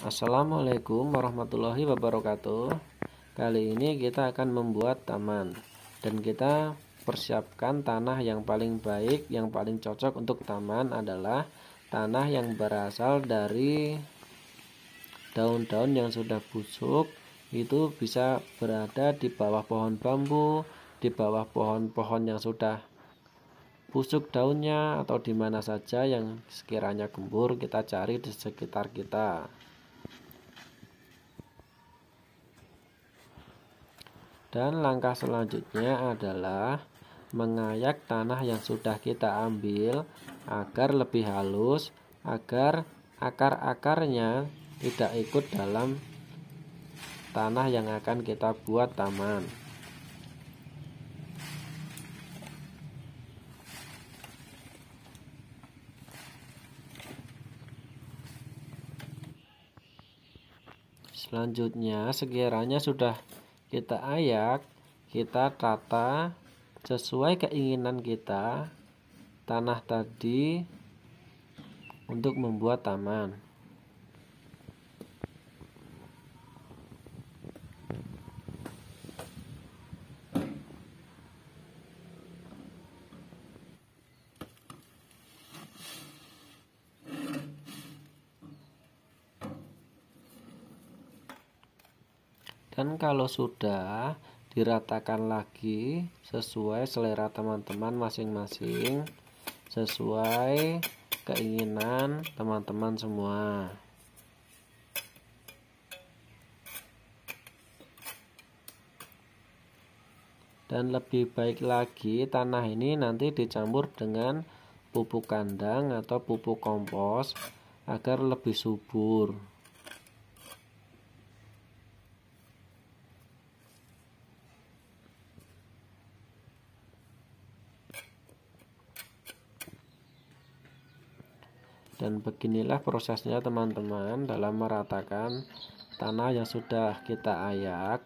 Assalamualaikum warahmatullahi wabarakatuh Kali ini kita akan membuat taman Dan kita persiapkan tanah yang paling baik Yang paling cocok untuk taman adalah Tanah yang berasal dari Daun-daun yang sudah busuk Itu bisa berada di bawah pohon bambu Di bawah pohon-pohon yang sudah busuk daunnya Atau di mana saja yang sekiranya gembur Kita cari di sekitar kita Dan langkah selanjutnya adalah mengayak tanah yang sudah kita ambil agar lebih halus, agar akar-akarnya tidak ikut dalam tanah yang akan kita buat taman. Selanjutnya, sekiranya sudah kita ayak kita tata sesuai keinginan kita tanah tadi untuk membuat taman dan kalau sudah diratakan lagi sesuai selera teman-teman masing-masing sesuai keinginan teman-teman semua dan lebih baik lagi tanah ini nanti dicampur dengan pupuk kandang atau pupuk kompos agar lebih subur Dan beginilah prosesnya teman-teman dalam meratakan tanah yang sudah kita ayak.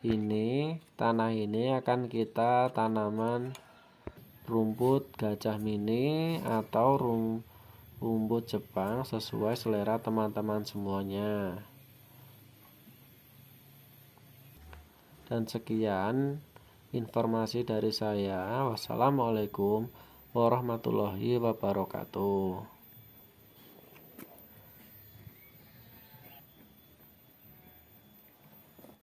Ini tanah ini akan kita tanaman rumput gajah mini atau rumput Jepang sesuai selera teman-teman semuanya. Dan sekian informasi dari saya. Wassalamualaikum warahmatullahi wabarakatuh.